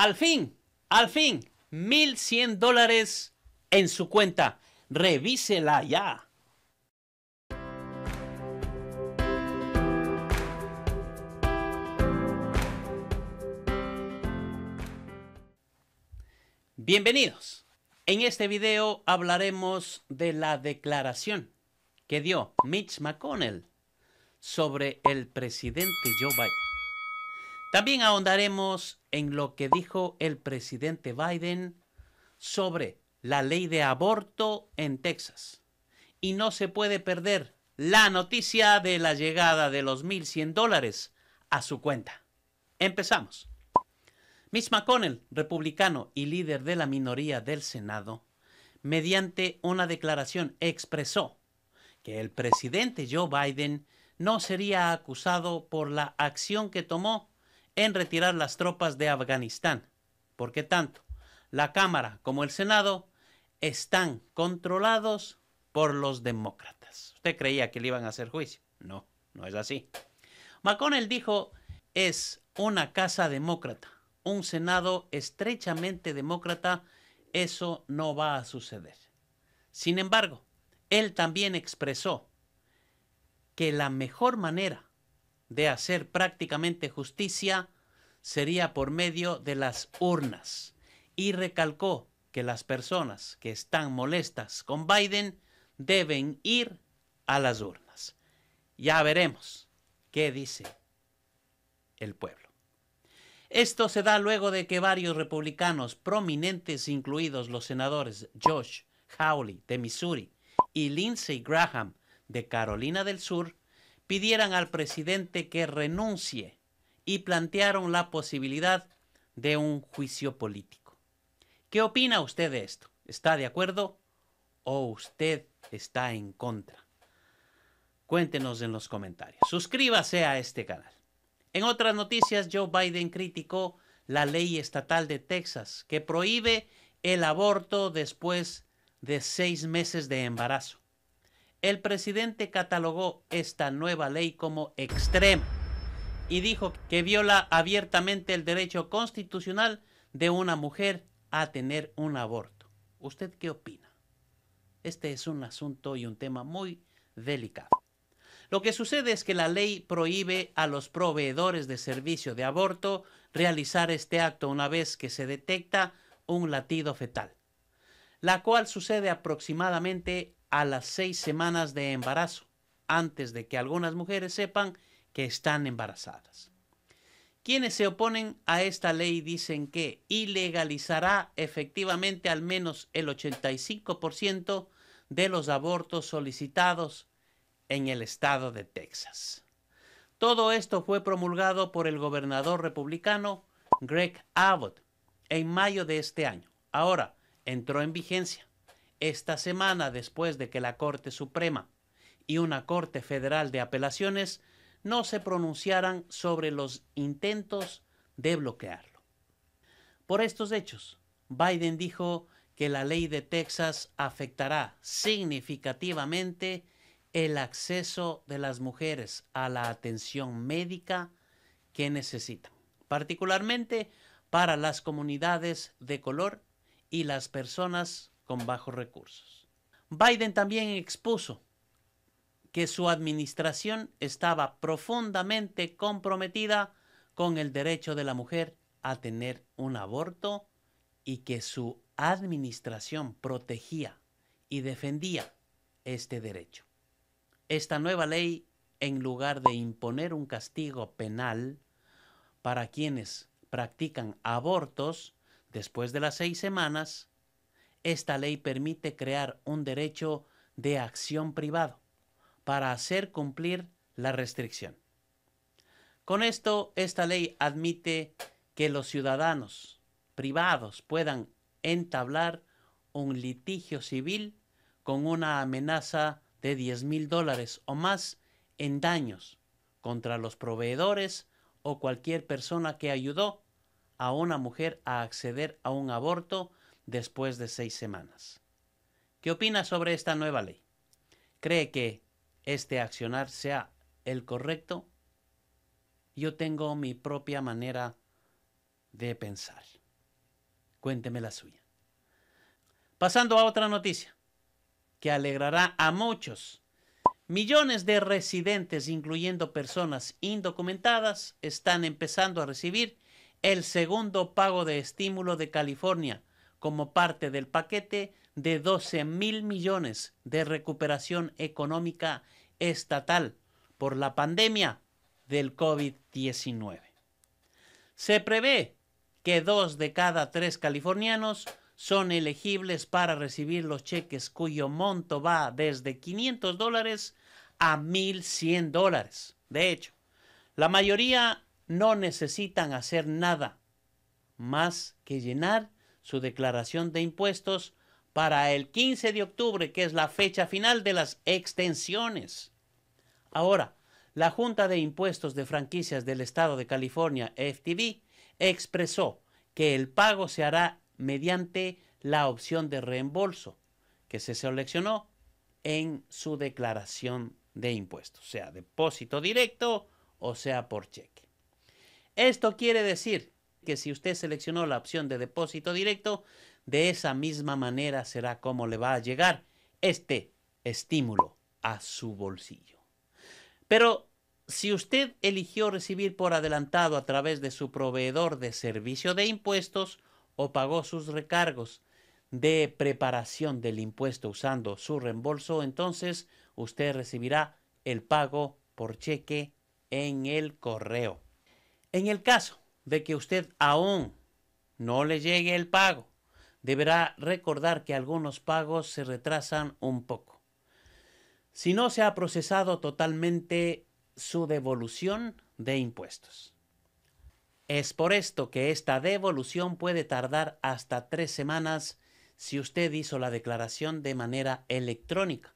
Al fin, al fin, 1100 dólares en su cuenta. Revísela ya. Bienvenidos. En este video hablaremos de la declaración que dio Mitch McConnell sobre el presidente Joe Biden. También ahondaremos en lo que dijo el presidente Biden sobre la ley de aborto en Texas. Y no se puede perder la noticia de la llegada de los 1.100 dólares a su cuenta. Empezamos. Miss McConnell, republicano y líder de la minoría del Senado, mediante una declaración expresó que el presidente Joe Biden no sería acusado por la acción que tomó en retirar las tropas de Afganistán. Porque tanto la Cámara como el Senado están controlados por los demócratas. Usted creía que le iban a hacer juicio. No, no es así. McConnell dijo, es una casa demócrata, un Senado estrechamente demócrata, eso no va a suceder. Sin embargo, él también expresó que la mejor manera de hacer prácticamente justicia sería por medio de las urnas. Y recalcó que las personas que están molestas con Biden deben ir a las urnas. Ya veremos qué dice el pueblo. Esto se da luego de que varios republicanos prominentes, incluidos los senadores Josh Hawley de Missouri y Lindsey Graham de Carolina del Sur, pidieran al presidente que renuncie y plantearon la posibilidad de un juicio político. ¿Qué opina usted de esto? ¿Está de acuerdo o usted está en contra? Cuéntenos en los comentarios. Suscríbase a este canal. En otras noticias, Joe Biden criticó la ley estatal de Texas que prohíbe el aborto después de seis meses de embarazo. El presidente catalogó esta nueva ley como extrema y dijo que viola abiertamente el derecho constitucional de una mujer a tener un aborto. ¿Usted qué opina? Este es un asunto y un tema muy delicado. Lo que sucede es que la ley prohíbe a los proveedores de servicio de aborto realizar este acto una vez que se detecta un latido fetal, la cual sucede aproximadamente a las seis semanas de embarazo, antes de que algunas mujeres sepan que están embarazadas. Quienes se oponen a esta ley dicen que ilegalizará efectivamente al menos el 85% de los abortos solicitados en el estado de Texas. Todo esto fue promulgado por el gobernador republicano Greg Abbott en mayo de este año. Ahora entró en vigencia esta semana, después de que la Corte Suprema y una Corte Federal de Apelaciones no se pronunciaran sobre los intentos de bloquearlo. Por estos hechos, Biden dijo que la ley de Texas afectará significativamente el acceso de las mujeres a la atención médica que necesitan, particularmente para las comunidades de color y las personas con bajos recursos. Biden también expuso que su administración estaba profundamente comprometida con el derecho de la mujer a tener un aborto y que su administración protegía y defendía este derecho. Esta nueva ley, en lugar de imponer un castigo penal para quienes practican abortos después de las seis semanas, esta ley permite crear un derecho de acción privado para hacer cumplir la restricción. Con esto, esta ley admite que los ciudadanos privados puedan entablar un litigio civil con una amenaza de 10 mil dólares o más en daños contra los proveedores o cualquier persona que ayudó a una mujer a acceder a un aborto después de seis semanas. ¿Qué opina sobre esta nueva ley? ¿Cree que este accionar sea el correcto? Yo tengo mi propia manera de pensar. Cuénteme la suya. Pasando a otra noticia que alegrará a muchos. Millones de residentes, incluyendo personas indocumentadas, están empezando a recibir el segundo pago de estímulo de California como parte del paquete de 12 mil millones de recuperación económica estatal por la pandemia del COVID-19. Se prevé que dos de cada tres californianos son elegibles para recibir los cheques cuyo monto va desde 500 dólares a 1.100 dólares. De hecho, la mayoría no necesitan hacer nada más que llenar su declaración de impuestos para el 15 de octubre, que es la fecha final de las extensiones. Ahora, la Junta de Impuestos de Franquicias del Estado de California, FTV, expresó que el pago se hará mediante la opción de reembolso que se seleccionó en su declaración de impuestos, sea depósito directo o sea por cheque. Esto quiere decir que si usted seleccionó la opción de depósito directo, de esa misma manera será como le va a llegar este estímulo a su bolsillo. Pero si usted eligió recibir por adelantado a través de su proveedor de servicio de impuestos o pagó sus recargos de preparación del impuesto usando su reembolso, entonces usted recibirá el pago por cheque en el correo. En el caso de que usted aún no le llegue el pago, deberá recordar que algunos pagos se retrasan un poco. Si no se ha procesado totalmente su devolución de impuestos. Es por esto que esta devolución puede tardar hasta tres semanas si usted hizo la declaración de manera electrónica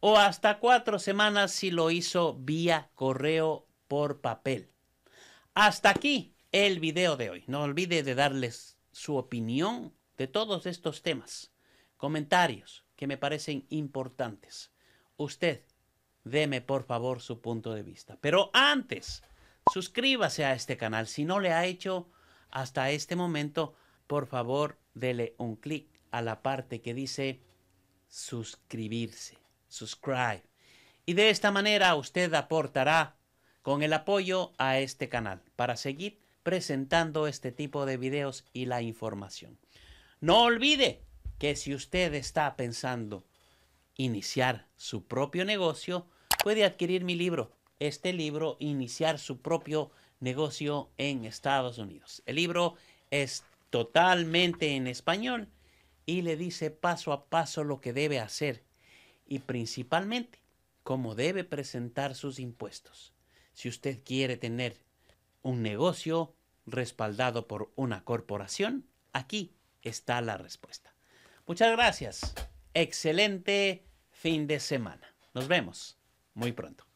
o hasta cuatro semanas si lo hizo vía correo por papel. Hasta aquí el video de hoy. No olvide de darles su opinión de todos estos temas, comentarios que me parecen importantes. Usted, deme por favor su punto de vista. Pero antes, suscríbase a este canal. Si no le ha hecho hasta este momento, por favor, dele un clic a la parte que dice suscribirse, subscribe. Y de esta manera usted aportará con el apoyo a este canal para seguir presentando este tipo de videos y la información. No olvide que si usted está pensando iniciar su propio negocio, puede adquirir mi libro, este libro, Iniciar su propio negocio en Estados Unidos. El libro es totalmente en español y le dice paso a paso lo que debe hacer y principalmente cómo debe presentar sus impuestos. Si usted quiere tener un negocio respaldado por una corporación? Aquí está la respuesta. Muchas gracias. Excelente fin de semana. Nos vemos muy pronto.